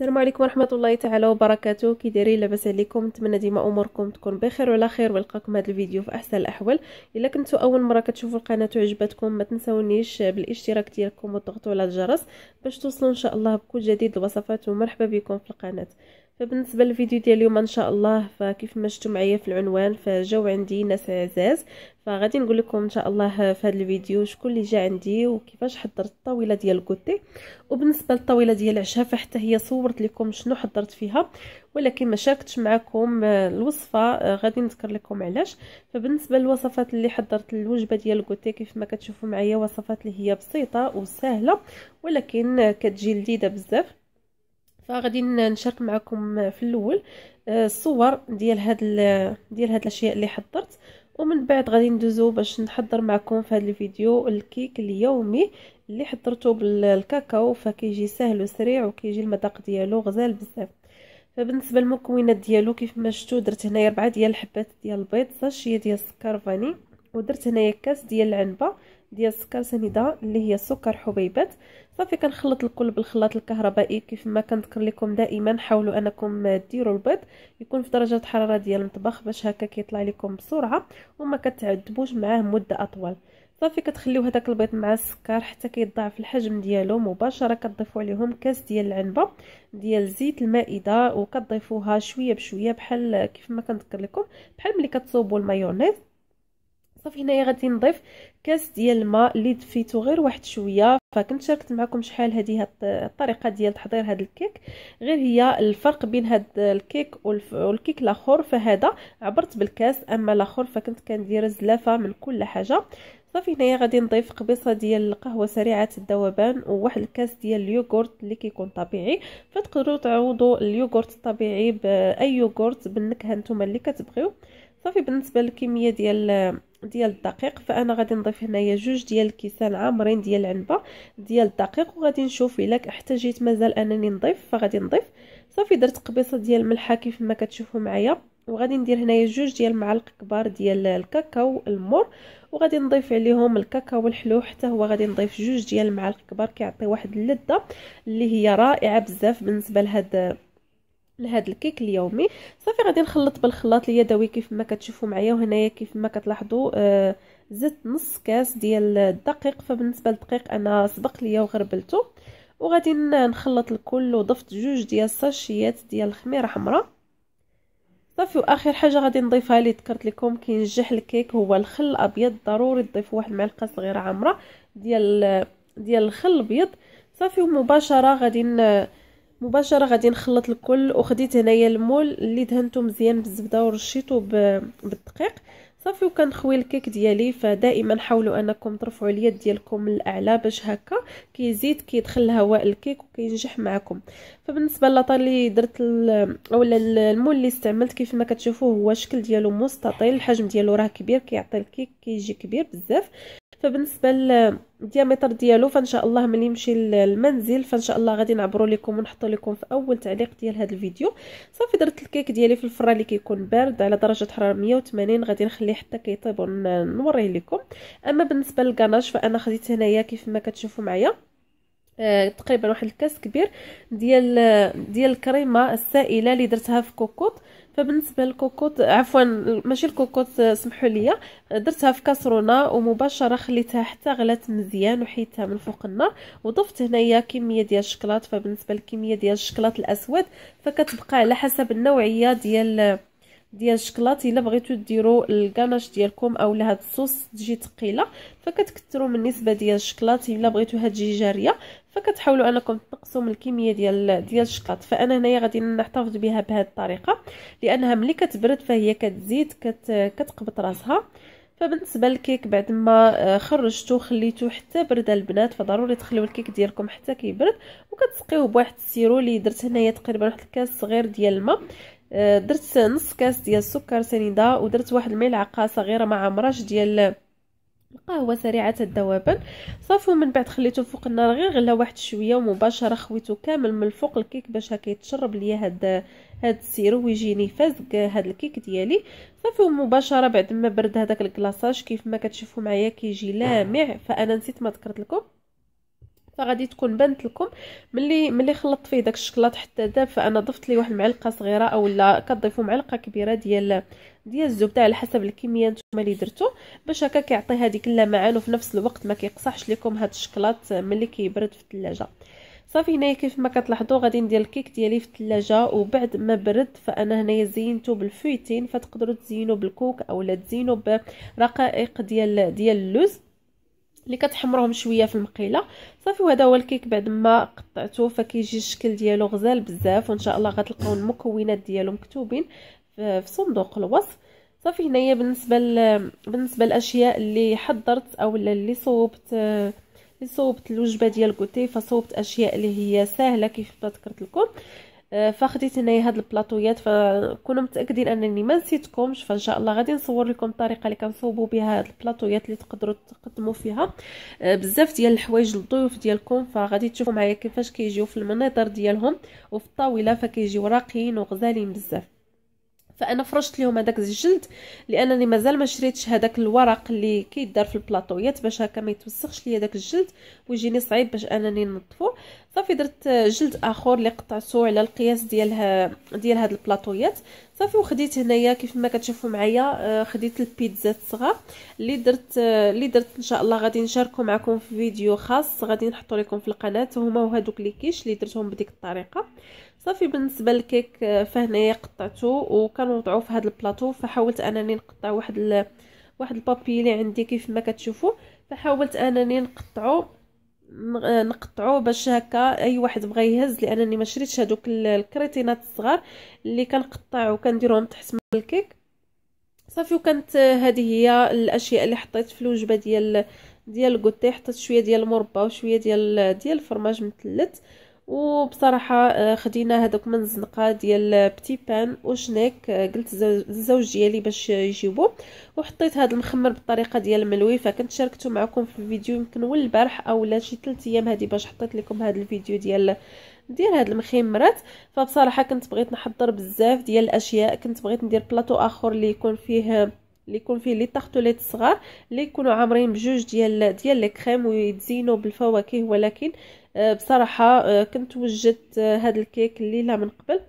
السلام عليكم ورحمه الله تعالى وبركاته كي دايرين لاباس عليكم نتمنى ديما اموركم تكون بخير وعلى خير ونلقاكم هذا الفيديو في احسن الاحوال الا كنتو اول مره كتشوفوا القناه وعجبتكم ما تنساونيش بالاشتراك ديالكم وتضغطوا على الجرس باش توصلوا ان شاء الله بكل جديد الوصفات ومرحبا بكم في القناه فبالنسبه للفيديو ديال اليوم ان شاء الله فكيف ما شفتوا معايا في العنوان فجاو عندي ناس عزاز فغادي نقول لكم ان شاء الله في هذا الفيديو شكون اللي جا عندي وكيفاش حضرت الطاوله ديال الكوتي وبالنسبه للطاوله ديال العشاء فحتى هي صورت لكم شنو حضرت فيها ولكن ما شاركتش معكم الوصفه غادي نذكر لكم علاش فبالنسبه للوصفات اللي حضرت الوجبه ديال الكوتي كيف ما كتشوفوا معايا وصفات اللي هي بسيطه وسهله ولكن كتجي لذيذه بزاف فغادي نشارك معكم في الاول آه، الصور ديال هاد ديال هاد الاشياء اللي حضرت ومن بعد غادي ندوزو باش نحضر معكم في هذا الفيديو الكيك اليومي اللي حضرته بالكاكاو فكيجي سهل وسريع وكيجي المذاق ديالو غزال بزاف فبالنسبه للمكونات ديالو كيف ما شفتوا درت هنايا 4 ديال الحبات ديال البيض ساشيه ديال السكر فاني ودرت هنايا كاس ديال العنبه ديال السكر سنيده اللي هي السكر حبيبات صافي كنخلط الكل بالخلاط الكهربائي كيف ما كنذكر لكم دائما حاولوا انكم ديروا البيض يكون في درجه حراره ديال المطبخ باش هكا كيطلع لكم بسرعه وما كتعذبوش معاه مده اطول صافي كتخليو هذاك البيض مع السكر حتى كيضاعف الحجم ديالو مباشره كتضيفوا عليهم كاس ديال العنبه ديال زيت المائده وكتضيفوها شويه بشويه بحال كيف ما كنذكر لكم بحال ملي كتصوبوا المايونيز صافي هنايا غادي نضيف كاس ديال الماء اللي دفيتو غير واحد شويه فكنت شاركت معكم شحال هذه الطريقه ديال تحضير هذا الكيك غير هي الفرق بين هذا الكيك والكيك الاخر فهذا عبرت بالكاس اما الاخر فكنت كندير زلافه من كل حاجه صافي هنايا غادي نضيف قبيصه ديال القهوه سريعه الذوبان وواحد الكاس ديال اليوغورت اللي كيكون طبيعي فتقدروا تعوضوا اليوغورت الطبيعي باي يوغورت بالنكهه نتوما اللي كتبغيو صافي بالنسبه للكميه ديال ديال الدقيق فانا غادي نضيف هنايا جوج ديال الكيسان عامرين ديال العنبه ديال الدقيق وغادي نشوف الا احتاجيت مازال انني نضيف فغادي نضيف صافي درت قبيصه ديال الملحه كيف ما كتشوفوا معايا وغادي ندير هنايا جوج ديال المعالق كبار ديال الكاكاو المر وغادي نضيف عليهم الكاكاو الحلو حتى هو غادي نضيف جوج ديال المعالق كبار كيعطي واحد اللذه اللي هي رائعه بزاف بالنسبه لهاد لهاد الكيك اليومي صافي غادي نخلط بالخلاط اليدوي كيف ما كتشوفوا معايا وهنايا كيف ما كتلاحظوا آه زدت نص كاس ديال الدقيق فبالنسبه للدقيق انا سبق ليا وغربلته وغادي نخلط الكل وضفت جوج ديال الساشيات ديال الخميره حمراء صافي واخر حاجه غادي نضيفها اللي ذكرت لكم كينجح الكيك هو الخل الابيض ضروري تضيف واحد المعلقه صغيره عامره ديال ديال الخل الابيض صافي ومباشره غادي مباشره غادي نخلط الكل وخديت هنايا المول اللي دهنته مزيان بالزبده ورشيته بالدقيق صافي وكنخوي الكيك ديالي فدائما حاولوا انكم ترفعوا اليد ديالكم للاعلى باش هكا كيزيد كيدخل الهواء الكيك وكينجح معكم فبالنسبه للطار اللي درت اولا المول اللي استعملت كيف ما كتشوفوا هو الشكل ديالو مستطيل الحجم ديالو راه كبير كيعطي الكيك كيجي كبير بزاف فبالنسبه للديامتر ديالو فان شاء الله ملي يمشي للمنزل فان شاء الله غادي نعبروا لكم ونحطوا لكم في اول تعليق ديال هذا الفيديو صافي درت الكيك ديالي في الفران اللي كيكون بارد على درجه حراره 180 غادي نخليه حتى كيطيب ونوريه لكم اما بالنسبه للكاناج فانا خديت هنايا كيف ما كتشوفوا معايا آه، تقريبا واحد الكاس كبير ديال آه، ديال الكريمه السائله اللي درتها في كوكوط فبالنسبه للكوكوط عفوا ماشي الكوكوط آه، سمحوا لي آه، درتها في كاسرونه ومباشره خليتها حتى غلات مزيان وحيدتها من فوق النار وضفت هنايا كميه ديال الشكلاط فبالنسبه للكميه ديال الشكلاط الاسود فكتبقى على حسب النوعيه ديال آه، ديال الشكلاط الا بغيتو ديروا الكاناش ديالكم اولا هاد الصوص تجي ثقيله فكتكثروا من النسبه ديال الشكلاط الا بغيتوها تجي جاريه فكتحاولوا انكم تنقصوا من الكميه ديال ديال الشكلاط فانا هنايا غادي نحتفظ بها بهذه الطريقه لانها ملي كتبرد فهي كتزيد كت كتقبط راسها فبالنسبه للكيك بعد ما آه، خرجتو خليتو حتى برد البنات فضروري تخليو الكيك ديالكم حتى كيبرد وكتسقيوه بواحد السيرو اللي درت هنايا تقريبا واحد الكاس صغير ديال الماء آه، درت نص كاس ديال السكر سنيده ودرت واحد الملعقه صغيره مع مرش ديال القهوه سريعه الذوبان صافي من بعد خليته فوق النار غير غلا واحد شويه ومباشره خويته كامل من الفوق الكيك باش هكا يتشرب ليا هاد هاد السيرو ويجيني فازك هاد الكيك ديالي صافي ومباشره بعد ما برد هذاك الكلاصاج كيف ما كتشوفوا معايا كيجي لامع فانا نسيت ما ذكرت لكم فغادي تكون بانت لكم ملي ملي خلطت فيه داك الشكلاط حتى داب فانا ضفت ليه واحد المعلقه صغيره اولا كتضيفوا معلقه كبيره ديال ديال الزبده على حسب الكميه نتوما اللي درتو باش هكا كيعطي هذيك اللمعان وفي نفس الوقت ما كيقصحش لكم هاد الشكلاط ملي كيبرد في الثلاجه صافي هنايا كيف ما كتلاحظوا غادي ندير الكيك ديالي في الثلاجه وبعد ما برد فانا هنايا زينته بالفويتين فتقدروا تزينوا بالكوك اولا تزينوا برقائق ديال ديال اللوز اللي كتحمرهم شويه في المقيله صافي وهذا هو الكيك بعد ما قطعته فكيجي الشكل ديالو غزال بزاف وان شاء الله غتلقاو المكونات ديالو مكتوبين في صندوق الوصف صافي هنايا بالنسبه بالنسبه للاشياء اللي حضرت او اللي صوبت اللي صوبت الوجبه ديال كوتي فصوبت اشياء اللي هي سهله كيف ما ذكرت لكم آه، فخديت هنايا هاد البلاطويات فكونوا متاكدين انني ما نسيتكمش فان شاء الله غادي نصور لكم الطريقه اللي كنصوبوا بها هاد البلاطويات اللي تقدروا تقدموا فيها آه، بزاف ديال الحوايج للضيوف ديالكم فغادي تشوفوا معايا كيفاش كيجيو في المناظر ديالهم وفي الطاوله فكيجيو راقيين وغزالين بزاف فانا فرشت لهم هذاك الجلد لانني مازال ما شريتش هذاك الورق اللي كيدار في البلاطويات باش هكا ما يتوسخش ليا داك الجلد ويجيني صعيب باش انني ننظفو صافي درت جلد اخر اللي قطعته على القياس ديالها ديال هاد البلاطويات صافي وخديت هنايا كيف ما كتشوفوا معايا آه، خديت البيتزا الصغار اللي درت آه، اللي درت ان شاء الله غادي نشاركو معكم في فيديو خاص غادي نحطو لكم في القناه هما وهذوك لي كيش اللي درتهم بديك الطريقه صافي بالنسبه للكيك آه، فهنايا قطعته وكنوضعو في هذا البلاطو فحاولت انني نقطع واحد ال... واحد البابي اللي عندي كيف ما كتشوفوا فحاولت انني نقطعو آه، نقطعو باش هكا اي واحد بغى يهز لانني ما شريتش هذوك الكريتينات الصغار اللي كنقطعو كنديرهم تحت من الكيك صافي وكانت هذه آه، هي الاشياء اللي حطيت في الوجبه ديال ديال الكوتي حطيت شويه ديال المربى وشويه ديال ديال الفرماج مثلث وبصراحه آه، خدينا هذوك من الزنقه ديال بتي بان وشنيك آه، قلت للزوج ديالي باش يجيبو وحطيت هذا المخمر بالطريقه ديال الملويفه كنت شاركته معكم في الفيديو يمكن ولا البارح اولا شي 3 ايام هذه باش حطيت لكم هذا الفيديو ديال ديال هاد المخمرات فبصراحه كنت بغيت نحضر بزاف ديال الاشياء كنت بغيت ندير بلاطو اخر اللي يكون فيه اللي يكون فيه لي طارتوليت صغار اللي يكونوا عامرين بجوج ديال ديال لي كريم ويتزينوا بالفواكه ولكن آه، بصراحه آه، كنت وجدت هذا آه، الكيك الليله من قبل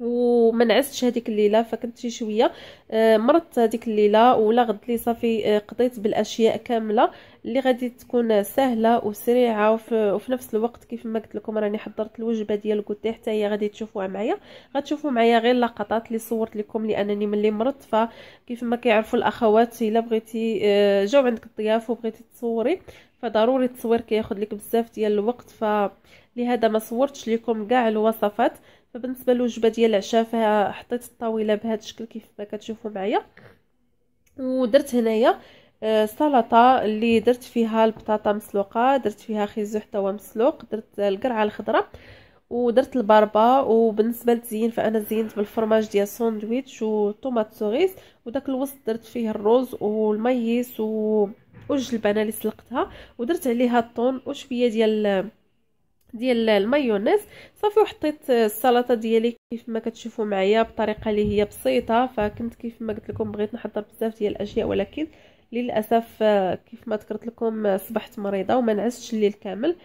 وما نعستش هذيك الليله فكنت شي شويه آه، مرضت هذيك الليله ولا غد لي صافي آه، قضيت بالاشياء كامله اللي غادي تكون سهله وسريعه وفي, وفي نفس الوقت كيف ما قلت لكم راني حضرت الوجبه ديال كوتي حتى هي غادي تشوفوها معايا غتشوفوا معايا غير لقطات اللي صورت لكم لانني ملي مرضت فكيف ما كيعرفوا الاخوات الا بغيتي آه، جاو عندك الضياف وبغيتي تصوري فضروري التصوير كياخذ لك بزاف ديال الوقت فلهذا ما صورتش لكم كاع الوصفات فبالنسبه للوجبه ديال العشاء فحطيت الطاوله بهذا الشكل كيف ما كتشوفوا معايا ودرت هنايا آه، سلطه اللي درت فيها البطاطا مسلوقه درت فيها خيزو حتى هو مسلوق درت القرعه الخضراء ودرت الباربا وبالنسبه للتزيين فانا زينت بالفرماج ديال ساندويتش وطوماط سوغيس وداك الوسط درت فيه الرز والميس و وجه البانه اللي سلقتها ودرت عليها الطون وشويه ديال ديال المايونيز صافي وحطيت السلطه ديالي كيف ما كتشوفوا معايا بطريقه اللي هي بسيطه فكنت كيف ما قلت لكم بغيت نحضر بزاف ديال الاشياء ولكن للاسف آه، كيف ما ذكرت لكم آه، صبحت مريضه وما نعستش الليل كامل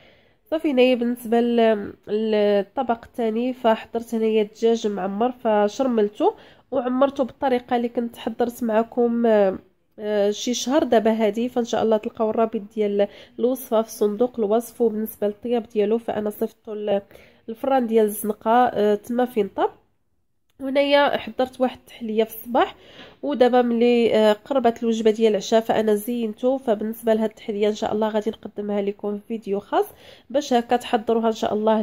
صافي هنايا بالنسبه للطبق الثاني فحضرت هنايا الدجاج معمر فشرملته وعمرته بالطريقه اللي كنت حضرت معكم آه، آه، شي شهر دابا هادي فان شاء الله تلقاو الرابط ديال الوصفه في صندوق الوصف وبالنسبه للطياب ديالو فانا صيفطو الفران ديال الزنقه آه، تما فين طاب هنايا حضرت واحد التحليه في الصباح ودابا ملي آه، قربت الوجبه ديال العشاء فانا زينته فبالنسبه لهاد التحليه ان شاء الله غادي نقدمها لكم في فيديو خاص باش هكا تحضروها ان شاء الله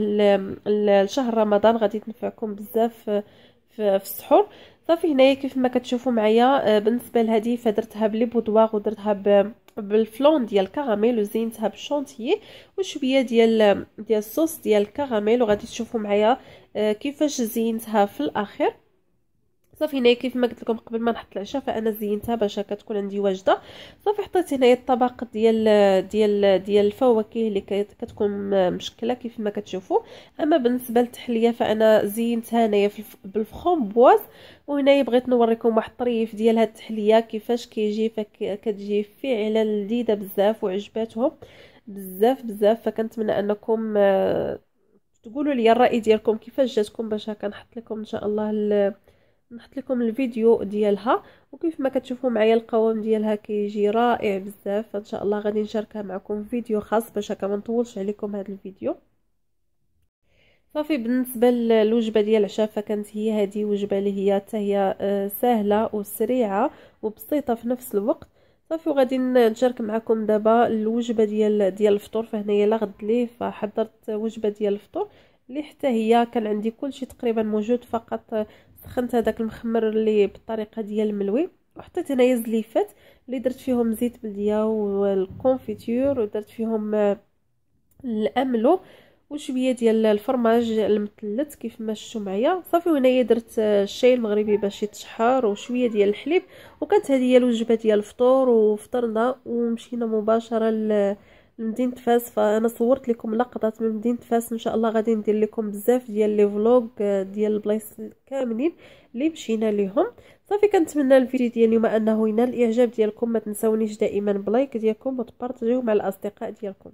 لشهر رمضان غادي تنفعكم بزاف في السحور صافي هنايا كيف ما كتشوفوا معايا آه، بالنسبه لهذه فدرتها بلي بودواغ ودرتها ب بالفلون ديال الكراميل وزينتها بالشونتيي وشويه ديال ديال الصوص ديال الكراميل وغادي تشوفوا معايا آه، كيفاش زينتها في الاخر صافي هنايا كيف ما قلت لكم قبل ما نحط العشاء فانا زينتها باش هكا تكون عندي واجده صافي حطيت هنايا الطبق ديال ديال ديال الفواكه اللي كتكون مشكله كيف ما كتشوفوا اما بالنسبه للتحليه فانا زينتها هنايا بالفرومبواز وهنايا بغيت نوريكم واحد الطريف ديال هاد التحليه كيفاش كيجي فكتجي فعلا لذيذه بزاف وعجباتهم بزاف بزاف فكنتمنى انكم آه، تقولوا لي الراي ديالكم كيفاش جاتكم باش هكا نحط لكم ان شاء الله نحط لكم الفيديو ديالها وكيف ما كتشوفوا معايا القوام ديالها كيجي رائع بزاف فان شاء الله غادي نشاركها معكم فيديو خاص باش هكا ما نطولش عليكم هذا الفيديو صافي بالنسبه للوجبه ديال العشاء فكانت هي هذه وجبه اللي هي حتى هي آه، سهله وسريعه وبسيطه في نفس الوقت صافي وغادي نشارك معكم دابا الوجبه ديال ديال الفطور فهنايا لا غد ليه فحضرت وجبه ديال الفطور اللي حتى هي كان عندي كل شيء تقريبا موجود فقط سخنت هذاك المخمر اللي بالطريقه ديال الملوي وحطيت هنايا الزليفات اللي درت فيهم زيت بلديه والكونفيتور ودرت فيهم آه، الاملو وشويه ديال الفرماج المثلث كيف ما شفتوا معايا صافي وهنايا درت آه، الشاي المغربي باش يتشحر وشويه ديال الحليب وكانت هذه هي الوجبه ديال الفطور وفطرنا ومشينا مباشره مدينه فاس فانا صورت لكم لقطات من مدينه فاس ان شاء الله غادي ندير لكم بزاف ديال لي فلوغ آه، ديال البلايص كاملين اللي مشينا ليهم صافي كنتمنى الفيديو ديال اليوم انه ينال الاعجاب ديالكم ما تنساونيش دائما بلايك ديالكم وتبارطجيوه مع الاصدقاء ديالكم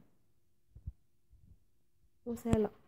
وسهلا